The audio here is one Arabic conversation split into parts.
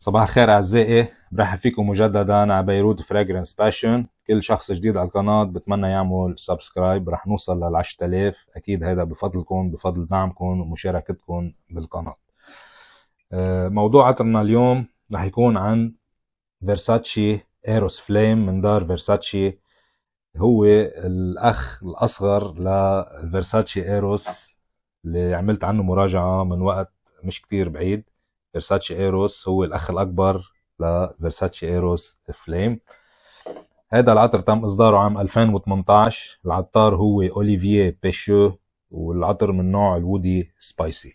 صباح الخير اعزائي برحب فيكم مجددا على بيروت فريجرنس باشن كل شخص جديد على القناة بتمنى يعمل سبسكرايب رح نوصل لل 10000 اكيد هيدا بفضلكم بفضل دعمكم ومشاركتكم بالقناة آه، موضوع عطرنا اليوم رح يكون عن فيرساتشي ايروس فليم من دار فيرساتشي هو الاخ الاصغر لفيرساتشي ايروس اللي عملت عنه مراجعة من وقت مش كتير بعيد فيرساتشي ايروس هو الاخ الاكبر لفيرساتشي ايروس فليم هذا العطر تم اصداره عام 2018 العطار هو اوليفييه بيشو والعطر من نوع الودي سبايسي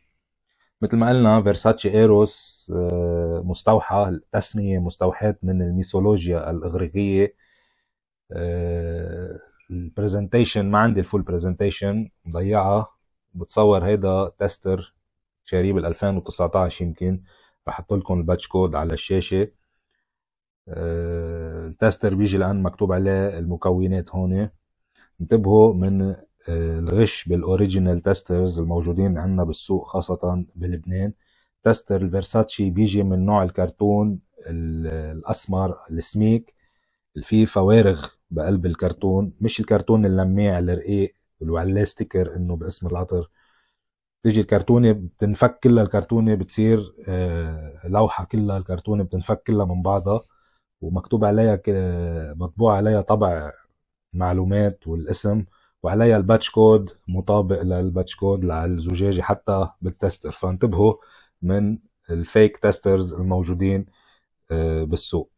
مثل ما قلنا فيرساتشي ايروس آه، مستوحى التسمية مستوحاة من الميثولوجيا الإغريقية آه، البرزنتيشن ما عندي الفول برزنتيشن مضيعة بتصور هيدا تستر شاريه بال 2019 يمكن رح لكم الباتش كود على الشاشه آه، التستر بيجي الان مكتوب عليه المكونات هون انتبهوا من آه، الغش بالاوريجينال تسترز الموجودين عندنا بالسوق خاصة بلبنان تستر الفيرساتشي بيجي من نوع الكرتون الاسمر السميك اللي فيه فوارغ بقلب الكرتون مش الكرتون اللماع الرقيق اللي عليه ستيكر انه باسم العطر بتيجي الكرتونه بتنفك كلها الكرتونه بتصير آه، لوحه كلها الكرتونه بتنفك كلها من بعضها ومكتوب عليها مطبوع عليها طبع معلومات والاسم وعليها الباتش كود مطابق للباتش كود للزجاجه حتى بالتستر فانتبهوا من الفيك تسترز الموجودين آه، بالسوق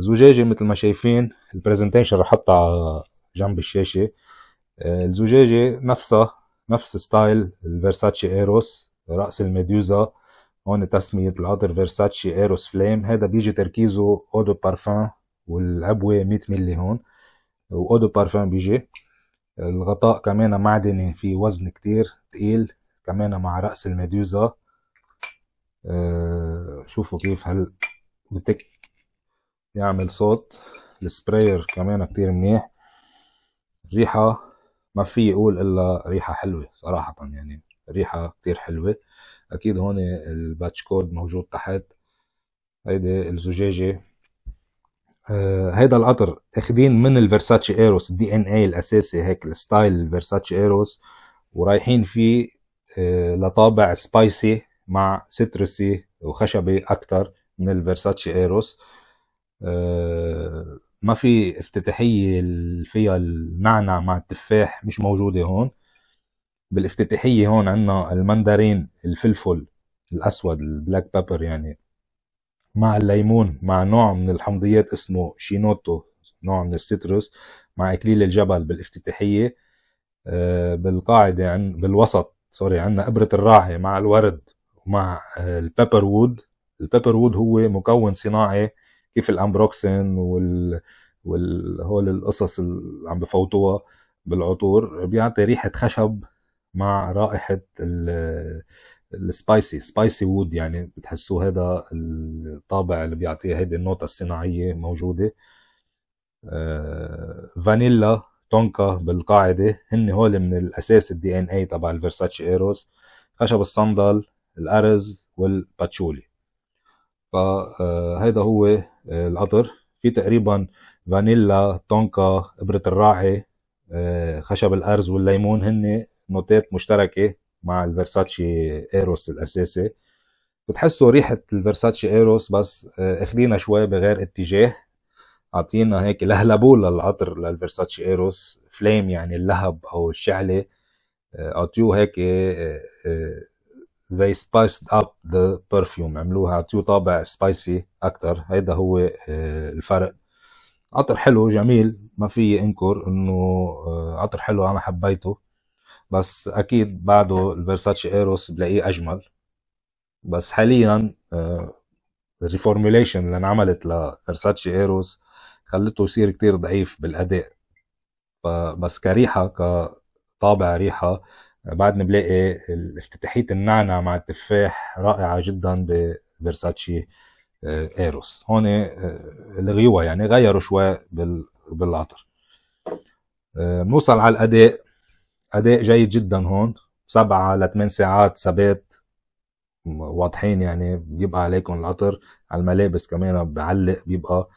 الزجاجه مثل ما شايفين البرزنتيشن رح احطها جنب الشاشه آه، الزجاجه نفسها نفس ستايل الفيرساتشي ايروس راس الميدوزا هون تسميه القطر فيرساتشي ايروس فليم هذا بيجي تركيزه اودو بارفان والعبوه 100 ملي هون واودو بارفان بيجي الغطاء كمان معدني في وزن كتير تقيل كمان مع راس الميدوزا آه، شوفوا كيف هل بتك يعمل صوت السبراير كمان كتير منيح ريحه ما في يقول الا ريحه حلوه صراحه يعني ريحه كتير حلوه اكيد هون الباتش كود موجود تحت هيدي الزجاجه آه، هيدا القطر اخدين من الفيرساتشي ايروس الدي ان اي الاساسي هيك الستايل الفيرساتشي ايروس ورايحين فيه آه، لطابع سبايسي مع سترسي وخشبي اكتر من الفيرساتشي ايروس آه، ما في افتتاحيه فيها النعنع مع التفاح مش موجوده هون بالافتتاحيه هون عندنا المندرين الفلفل الاسود البلاك بابر يعني مع الليمون مع نوع من الحمضيات اسمه شينوتو نوع من السيتروس مع اكليل الجبل بالافتتاحيه آه، بالقاعده عن بالوسط سوري عندنا ابره الراعي مع الورد مع آه، البيبر وود البيبر وود هو مكون صناعي كيف الامبروكسين وال والهول القصص اللي عم بفوتوها بالعطور بيعطي ريحه خشب مع رائحه السبايسي سبايسي وود يعني بتحسوا هذا الطابع اللي بيعطيه هيدي النوتة الصناعية موجودة آه، فانيلا تونكا بالقاعدة هن هول من الأساس الدي ان اي تبع الفيرساتشي ايروس خشب الصندل الأرز والباتشولي فهذا هو آه، القطر في تقريبا فانيلا تونكا ابرة الراعي آه، خشب الارز والليمون هن نوتات مشتركه مع الفرساتشي ايروس الاساسي بتحسوا ريحه الفرساتشي ايروس بس آه، اخدينا شوي بغير اتجاه اعطينا هيك لهلبول للعطر للفرساتشي ايروس فليم يعني اللهب او الشعله اعطيوه هيك زي سبايس اب ذا برفيوم عملوها عطيو طابع سبايسي اكتر هيدا هو آه، الفرق عطر حلو جميل ما في انكر انه عطر آه، حلو انا حبيته بس اكيد بعده الفيرساتشي ايروس بلاقيه اجمل بس حاليا الريفورميليشن آه، اللي انعملت لفيرساتشي ايروس خلته يصير كتير ضعيف بالاداء بس كريحه كطابع ريحه بعدنا بلاقي افتتاحيه النعنع مع التفاح رائعه جدا بفيرساتشي ايروس آه، هون آه، الغيوة يعني غيروا شوي بالعطر آه، بنوصل على الاداء اداء جيد جدا هون سبعة لثمان ساعات ثبات واضحين يعني بيبقى عليكم العطر على الملابس كمان بعلق بيبقى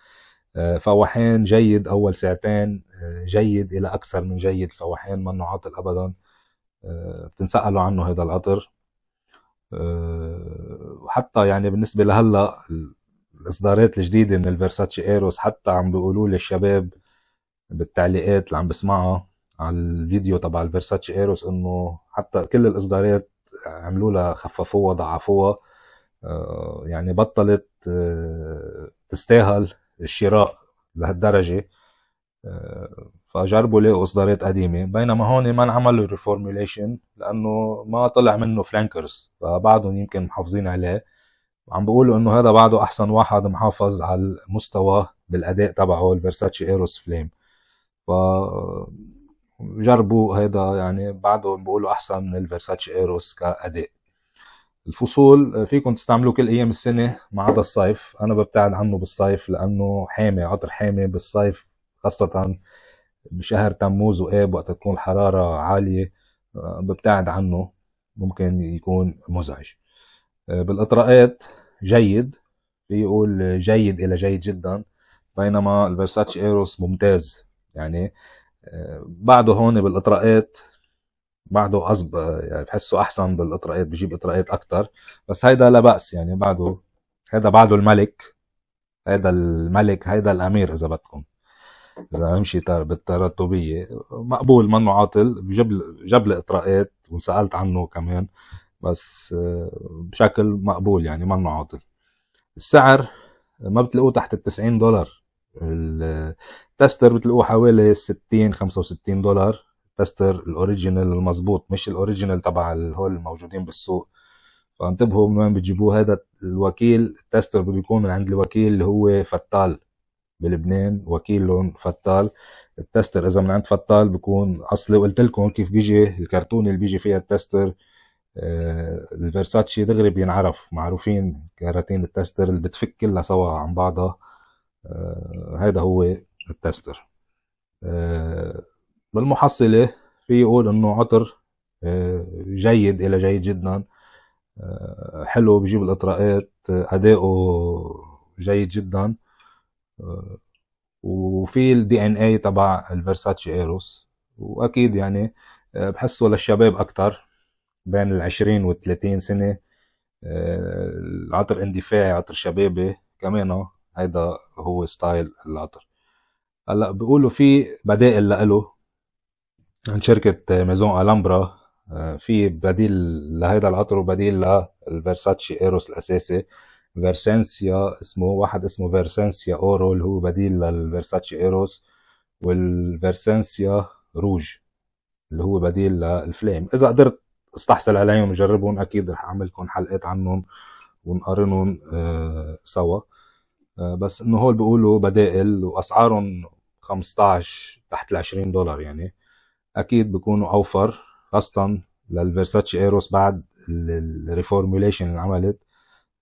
فواحين جيد اول ساعتين جيد الى اكثر من جيد فواحين منه عاطل ابدا آه، بتنسألوا عنه هذا العطر آه، وحتى يعني بالنسبة لهلا الإصدارات الجديدة من الفيرساتشي ايروس حتى عم بيقولوا لي الشباب بالتعليقات اللي عم بسمعها على الفيديو تبع الفيرساتشي ايروس انه حتى كل الاصدارات عملوا لها خففوها ضعفوها آه، يعني بطلت تستاهل الشراء لهالدرجه فجربوا لقوا اصدارات قديمه بينما هون ما انعمل ريفورميليشن لانه ما طلع منه فلانكرز فبعدهم يمكن محافظين عليه عم بيقولوا انه هذا بعده احسن واحد محافظ على المستوى بالاداء تبعه الفيرساتشي ايروس فليم ف جربوا هيدا يعني بعده بيقولوا احسن من الفيرساتشي ايروس كاداء الفصول فيكم تستعملوه كل ايام السنه ما عدا الصيف انا ببتعد عنه بالصيف لانه حامي عطر حامي بالصيف خاصة بشهر تموز وآب وقت تكون الحرارة عالية آه، ببتعد عنه ممكن يكون مزعج آه، بالإطراءات جيد بيقول جيد إلى جيد جدا بينما الفيرساتش ايروس ممتاز يعني آه، بعده هون بالإطراءات بعده أصب يعني بحسه أحسن بالإطراءات بجيب إطراءات أكتر بس هيدا لا بأس يعني بعده هيدا بعده الملك هيدا الملك هيدا الأمير إذا بدكم اذا امشي بالتراتبيه مقبول منه عاطل جاب جاب لي اطراءات وسالت عنه كمان بس آه، بشكل مقبول يعني منه عاطل السعر آه، ما بتلاقوه تحت ال 90 دولار التستر بتلاقوه حوالي 60 65 دولار تستر الاوريجينال المضبوط مش الاوريجينال تبع الهول الموجودين بالسوق فانتبهوا من وين بتجيبوه هذا الوكيل التستر بده يكون من عند الوكيل اللي هو فتال بلبنان وكيل لون فتال التستر اذا من عند فتال بكون اصلي وقلت لكم كيف بيجي الكرتون اللي بيجي فيها التستر آه الفيرساتشي دغري بينعرف معروفين كراتين التستر اللي بتفك كلها سوا عن بعضها آه هيدا هو التستر آه بالمحصلة في يقول انه عطر آه، جيد الى جيد جدا آه، حلو بجيب الاطراءات آه، اداؤه جيد جدا آه، وفي الدي ان اي تبع الفيرساتشي ايروس واكيد يعني آه، بحسه للشباب اكثر بين ال 20 وال 30 سنه آه، العطر اندفاعي عطر شبابي كمان هيدا هو ستايل العطر هلا بيقولوا في بدائل لإله عند شركة ميزون ألامبرا في بديل لهيدا العطر وبديل للفيرساتشي ايروس الأساسي فيرسانسيا اسمه واحد اسمه فيرسانسيا اورو اللي هو بديل للفيرساتشي ايروس والفيرسانسيا روج اللي هو بديل للفليم اذا قدرت استحصل عليهم وجربهم اكيد رح اعمل لكم حلقات عنهم ونقارنهم آه سوا آه بس انه هول بيقولوا بدائل واسعارهم 15 تحت ال 20 دولار يعني اكيد بيكونوا اوفر خاصه للفيرساتشي ايروس بعد الريفورميليشن اللي عملت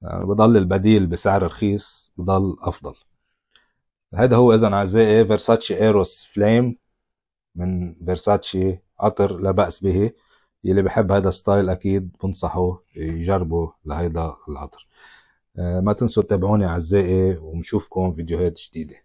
يعني بضل البديل بسعر رخيص بضل افضل هذا هو اذا اعزائي فيرساتشي ايروس فليم من فيرساتشي عطر لا باس به يلي بحب هذا الستايل اكيد بنصحه يجربه لهيدا العطر آه، ما تنسوا تتابعوني اعزائي ونشوفكم فيديوهات جديده